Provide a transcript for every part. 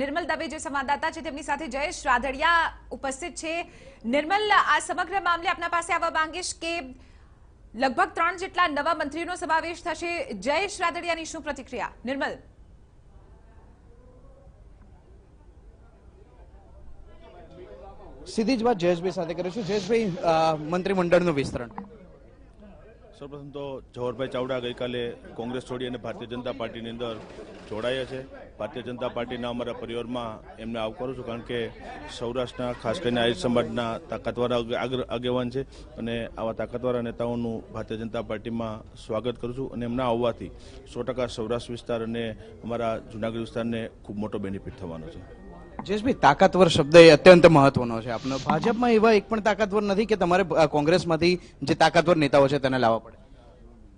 નિર્મલ દવે જે સંવાદદાતા છે તેમની સાથે જયેશ રાધડિયા ઉપસ્થિત છે નિર્મલ આ સમગ્ર મામલે આપના પાસે આવવા માંગીશ કે લગભગ ત્રણ જેટલા નવા મંત્રીઓનો સમાવેશ થશે જયેશ રાદડિયાની શું પ્રતિક્રિયા નિર્મલ સીધી જ વાત જયેશભાઈ સાથે કરીશું જયેશભાઈ મંત્રીમંડળનું વિસ્તરણ સૌપ્રથમ તો જવાહરભાઈ ચાવડા ગઈકાલે કોંગ્રેસ છોડી અને ભારતીય જનતા પાર્ટીની અંદર જોડાયા છે ભારતીય જનતા પાર્ટીના અમારા પરિવારમાં એમને આવકારું છું કારણ કે સૌરાષ્ટ્રના ખાસ કરીને આર્ય સમાજના તાકાતવાર આગેવાન છે અને આવા તાકાતવાળા નેતાઓનું ભારતીય જનતા પાર્ટીમાં સ્વાગત કરું છું અને એમના આવવાથી સો ટકા સૌરાષ્ટ્ર વિસ્તાર અને અમારા જુનાગઢ વિસ્તારને ખૂબ મોટો બેનિફિટ થવાનો છે જયેશભાઈ તાકાતવર શબ્દ એ અત્યંત મહત્વનો છે આપનો ભાજપમાં એવા એક પણ તાકાતવર નથી કે તમારે કોંગ્રેસમાંથી જે તાકાતવર નેતાઓ છે તેને લાવવા પડે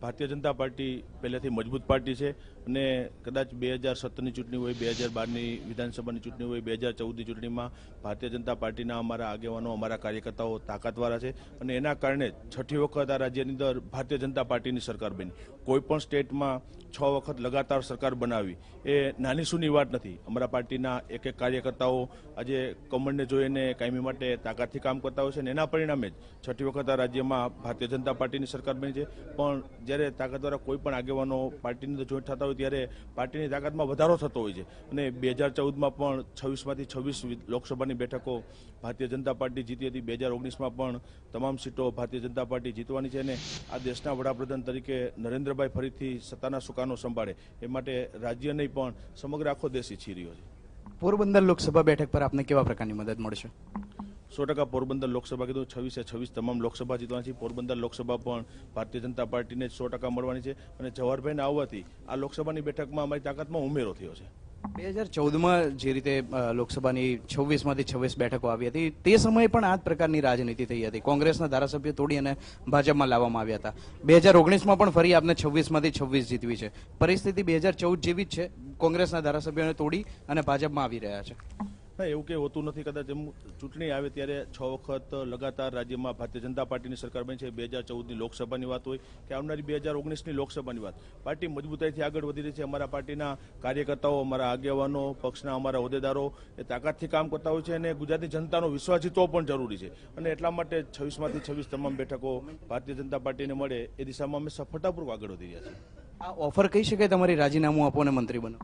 ભારતીય જનતા પાર્ટી પહેલેથી મજબૂત પાર્ટી છે અને કદાચ બે હજાર સત્તરની ચૂંટણી હોય બે હજાર બારની વિધાનસભાની ચૂંટણી હોય બે હજાર ચૌદની ચૂંટણીમાં ભારતીય જનતા પાર્ટીના અમારા આગેવાનો અમારા કાર્યકર્તાઓ તાકાતવાળા છે અને એના કારણે છઠ્ઠી વખત આ રાજ્યની અંદર ભારતીય જનતા પાર્ટીની સરકાર બની કોઈપણ સ્ટેટમાં છ વખત લગાતાર સરકાર બનાવી એ નાની સૂની વાત નથી અમારા પાર્ટીના એક એક કાર્યકર્તાઓ આજે કમળને જોઈને કાયમી માટે તાકાતથી કામ કરતા હોય છે અને એના પરિણામે જ છઠ્ઠી વખત આ રાજ્યમાં ભારતીય જનતા પાર્ટીની સરકાર બની છે પણ જ્યારે તાકાત દ્વારા કોઈ પણ આગેવાનો પાર્ટીની જોઈન્ટ થતા હોય ત્યારે પાર્ટીની તાકાતમાં વધારો થતો હોય છે અને બે હજાર ચૌદમાં પણ છવ્વીસમાંથી છવ્વીસ લોકસભાની બેઠકો ભારતીય જનતા પાર્ટી જીતી હતી બે હજાર ઓગણીસમાં પણ તમામ સીટો ભારતીય જનતા પાર્ટી જીતવાની છે અને આ દેશના વડાપ્રધાન તરીકે નરેન્દ્રભાઈ ફરીથી સત્તાના સુકા દુકાનો સંભાળે એ માટે રાજ્ય નહીં પણ સમગ્ર આખો દેશ ઈચ્છી રહ્યો છે પોરબંદર લોકસભા બેઠક પર આપને કેવા પ્રકારની મદદ મળશે સો ટકા પોરબંદર લોકસભા કીધું છવ્વીસે છવ્વીસ તમામ લોકસભા જીતવાની છે પોરબંદર લોકસભા પણ ભારતીય જનતા પાર્ટીને સો ટકા મળવાની છે અને જવાહરભાઈને આવવાથી આ લોકસભાની બેઠકમાં અમારી તાકાતમાં ઉમેરો થયો છે બે હજાર ચૌદમાં જે રીતે લોકસભાની છવ્વીસમાંથી છવ્વીસ બેઠકો આવી હતી તે સમયે પણ આ જ પ્રકારની રાજનીતિ થઈ હતી કોંગ્રેસના ધારાસભ્યો તોડી અને ભાજપમાં લાવવામાં આવ્યા હતા બે હજાર ઓગણીસમાં પણ ફરી આપને છવ્વીસમાંથી છવ્વીસ જીતવી છે પરિસ્થિતિ બે હજાર ચૌદ જેવી જ છે કોંગ્રેસના ધારાસભ્યોને તોડી અને ભાજપમાં આવી રહ્યા છે એવું કંઈ હોતું નથી કદાચ એમ ચૂંટણી આવે ત્યારે છ વખત લગાતાર રાજ્યમાં ભારતીય જનતા પાર્ટીની સરકાર બની છે બે હજાર ચૌદની લોકસભાની વાત હોય કે આવનારી બે હજાર ઓગણીસની લોકસભાની વાત પાર્ટી મજબૂતાઈથી આગળ વધી રહી છે અમારા પાર્ટીના કાર્યકર્તાઓ અમારા આગેવાનો પક્ષના અમારા હોદ્દેદારો એ તાકાતથી કામ કરતા હોય છે અને ગુજરાતની જનતાનો વિશ્વાસ જીતવો પણ જરૂરી છે અને એટલા માટે છવ્વીસમાંથી છવ્વીસ તમામ બેઠકો ભારતીય જનતા પાર્ટીને મળે એ દિશામાં અમે સફળતાપૂર્વક આગળ વધી રહ્યા છીએ આ ઓફર કહી શકાય તમારી રાજીનામું આપો અને મંત્રી બનો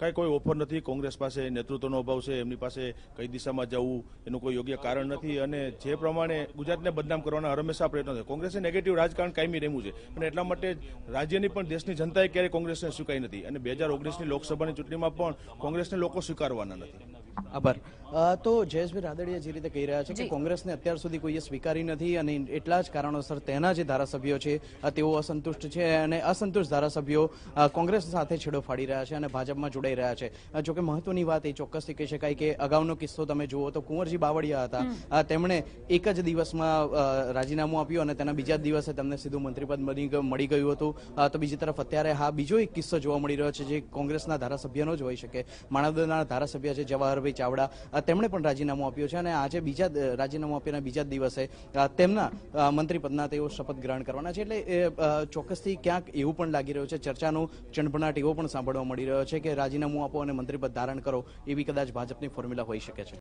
કાંઈ કોઈ ઓફર નથી કોંગ્રેસ પાસે નેતૃત્વનો અભાવ છે એમની પાસે કઈ દિશામાં જવું એનું કોઈ યોગ્ય કારણ નથી અને જે પ્રમાણે ગુજરાતને બદનામ કરવાના હંમેશા પ્રયત્નો છે કોંગ્રેસે નેગેટિવ રાજકારણ કાયમી રહેવું છે અને એટલા માટે રાજ્યની પણ દેશની જનતાએ ક્યારેય કોંગ્રેસને સ્વીકારી નથી અને બે હજાર ઓગણીસની લોકસભાની ચૂંટણીમાં પણ કોંગ્રેસને લોકો સ્વીકારવાના નથી આભાર તો જયેશભાઈ રાદડિયા જે રીતે કહી રહ્યા છે કે કોંગ્રેસને અત્યાર સુધી કોઈએ સ્વીકારી નથી અને એટલા જ કારણોસર તેના જે ધારાસભ્યો છે તેઓ અસંતુષ્ટ છે અને અસંતુષ્ટ ધારાસભ્યો કોંગ્રેસ સાથે છેડો ફાડી રહ્યા છે અને ભાજપમાં જોડાઈ રહ્યા છે જોકે મહત્વની વાત એ ચોક્કસથી કહી શકાય કે અગાઉનો કિસ્સો તમે જુઓ તો કુંવરજી બાવળિયા હતા તેમણે એક જ દિવસમાં રાજીનામું આપ્યું અને તેના બીજા દિવસે તેમને સીધું મંત્રીપદ મળી ગયું હતું તો બીજી તરફ અત્યારે હા બીજો એક કિસ્સો જોવા મળી રહ્યો છે જે કોંગ્રેસના ધારાસભ્યનો જ હોઈ શકે માણાવદરના ધારાસભ્ય છે જવાહર પ્રદીપભાઈ ચાવડા તેમણે પણ રાજીનામું આપ્યું છે અને આજે બીજા રાજીનામું આપ્યાના બીજા દિવસે તેમના મંત્રીપદના તેઓ શપથ ગ્રહણ કરવાના છે એટલે ચોક્કસથી ક્યાંક એવું પણ લાગી રહ્યું છે ચર્ચાનો ચણભણાટ એવો પણ સાંભળવા મળી રહ્યો છે કે રાજીનામું આપો અને મંત્રીપદ ધારણ કરો એવી કદાચ ભાજપની ફોર્મ્યુલા હોઈ શકે છે